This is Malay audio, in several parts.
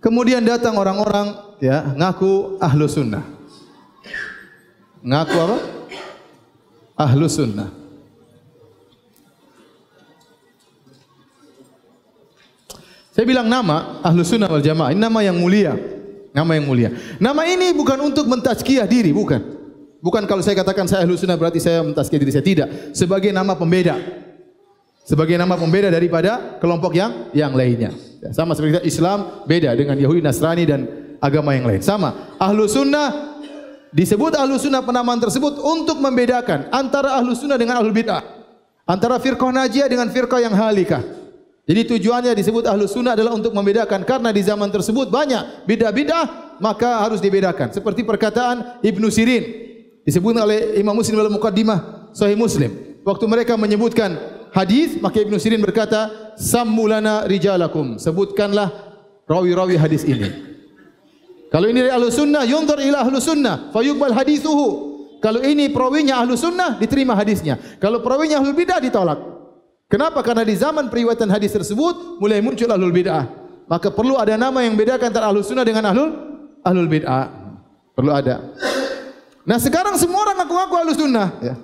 Kemudian datang orang-orang ya ngaku ahlu sunnah. Ngaku apa? Ahlu sunnah. Saya bilang nama ahlu sunnah wal jamaah. Ini nama yang mulia. Nama yang mulia. Nama ini bukan untuk mentazkiyah diri. Bukan. Bukan kalau saya katakan saya ahlu sunnah berarti saya mentazkiyah diri. Saya tidak. Sebagai nama pembeda. Sebagai nama pembeda daripada kelompok yang yang lainnya. Sama seperti kita Islam beda dengan Yahudi, Nasrani dan agama yang lain. Sama. Ahlu sunnah disebut ahlu sunnah penamaan tersebut untuk membedakan antara ahlu sunnah dengan ahlu bid'ah. Antara firqah najiyah dengan firqah yang halikah. Jadi tujuannya disebut ahlu sunnah adalah untuk membedakan. Karena di zaman tersebut banyak bid'ah-bid'ah maka harus dibedakan. Seperti perkataan Ibn Sirin disebut oleh Imam Muslim dalam Muqaddimah Sahih Muslim. Waktu mereka menyebutkan hadis, maka Ibn Sirin berkata, Sammulana rijalakum. Sebutkanlah rawi-rawi hadis ini. Kalau ini dari Ahlus Sunnah, yundur ila Ahlus Sunnah, fayukbal hadithuhu. Kalau ini perawinya Ahlus Sunnah, diterima hadisnya. Kalau perawinya Ahlul Bidah, ditolak. Kenapa? Karena di zaman periwayatan hadis tersebut, mulai muncul Ahlul Bidah. Maka perlu ada nama yang bedakan antara Ahlus Sunnah dengan Ahlul, ahlul Bidah. Perlu ada. Nah sekarang semua orang ngaku-ngaku Ahlus Sunnah. Ya.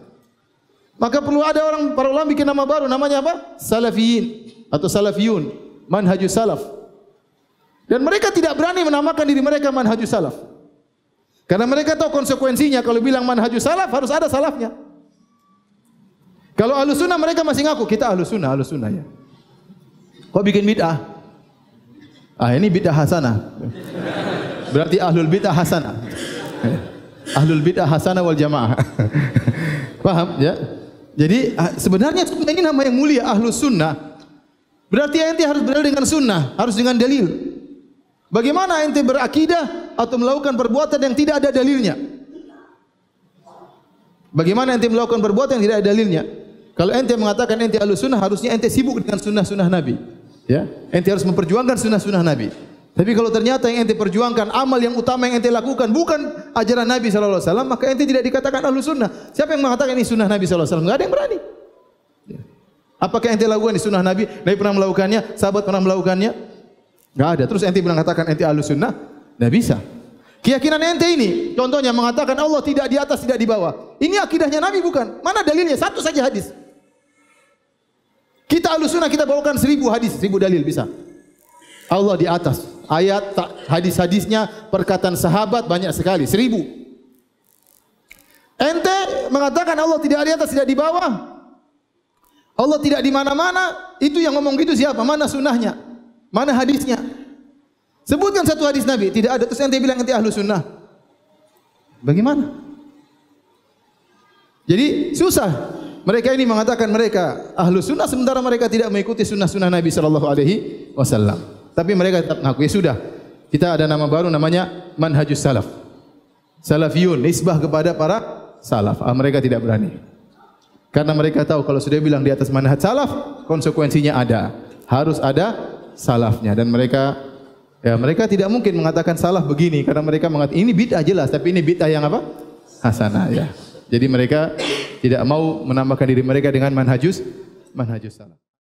Maka perlu ada orang para ulama bikin nama baru namanya apa? Salafiyin atau Salafiyun, manhajus salaf. Dan mereka tidak berani menamakan diri mereka manhajus salaf. Karena mereka tahu konsekuensinya kalau bilang manhajus salaf harus ada salafnya. Kalau ahlus sunnah mereka masih ngaku kita ahlus sunnah, ahlus sunnah ya. Kok bikin bid'ah? Ah ini bid'ah hasanah. Berarti ahlul bid'ah hasanah. Eh, ahlul bid'ah hasanah wal jamaah. Paham ya? Jadi ah, sebenarnya ini nama yang mulia ahlu sunnah. Berarti ente harus berdalil dengan sunnah, harus dengan dalil. Bagaimana ente berakidah atau melakukan perbuatan yang tidak ada dalilnya? Bagaimana ente melakukan perbuatan yang tidak ada dalilnya? Kalau ente mengatakan ente ahlu sunnah, harusnya ente sibuk dengan sunnah sunnah Nabi. Ya, ente harus memperjuangkan sunnah sunnah Nabi. Tapi kalau ternyata yang ente perjuangkan amal yang utama yang ente lakukan bukan ajaran Nabi sallallahu alaihi wasallam maka ente tidak dikatakan ahlu sunnah. Siapa yang mengatakan ini sunnah Nabi sallallahu alaihi wasallam? Enggak ada yang berani. Apakah ente lakukan di sunnah Nabi? Nabi pernah melakukannya, sahabat pernah melakukannya? tidak ada. Terus ente bilang katakan ente ahlu sunnah? Enggak bisa. Keyakinan ente ini, contohnya mengatakan Allah tidak di atas, tidak di bawah. Ini akidahnya Nabi bukan. Mana dalilnya? Satu saja hadis. Kita alusuna kita bawakan seribu hadis, seribu dalil bisa. Allah di atas, ayat hadis-hadisnya perkataan sahabat banyak sekali seribu ente mengatakan Allah tidak di atas tidak di bawah Allah tidak di mana-mana itu yang ngomong gitu siapa mana sunnahnya mana hadisnya sebutkan satu hadis Nabi tidak ada terus ente bilang ente ahlu sunnah bagaimana jadi susah mereka ini mengatakan mereka ahlu sunnah sementara mereka tidak mengikuti sunnah-sunnah Nabi saw. Tapi mereka tetap mengaku. Ya sudah. Kita ada nama baru namanya Manhajus Salaf. Salafiyun. Nisbah kepada para Salaf. Ah, mereka tidak berani. Karena mereka tahu kalau sudah bilang di atas manhaj Salaf, konsekuensinya ada. Harus ada Salafnya. Dan mereka ya mereka tidak mungkin mengatakan salah begini. Karena mereka mengatakan ini bid'ah jelas. Tapi ini bid'ah yang apa? Hasanah. Ya. Jadi mereka tidak mau menambahkan diri mereka dengan manhajus, manhajus Salaf.